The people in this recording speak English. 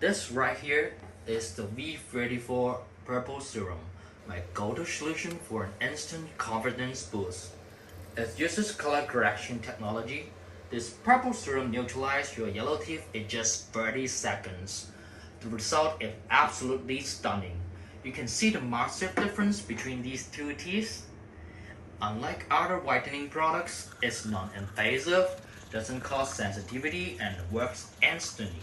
This right here is the V34 Purple Serum, my go-to solution for an instant confidence boost. It uses color correction technology. This purple serum neutralizes your yellow teeth in just 30 seconds. The result is absolutely stunning. You can see the massive difference between these two teeth. Unlike other whitening products, it's non-invasive, doesn't cause sensitivity, and works instantly.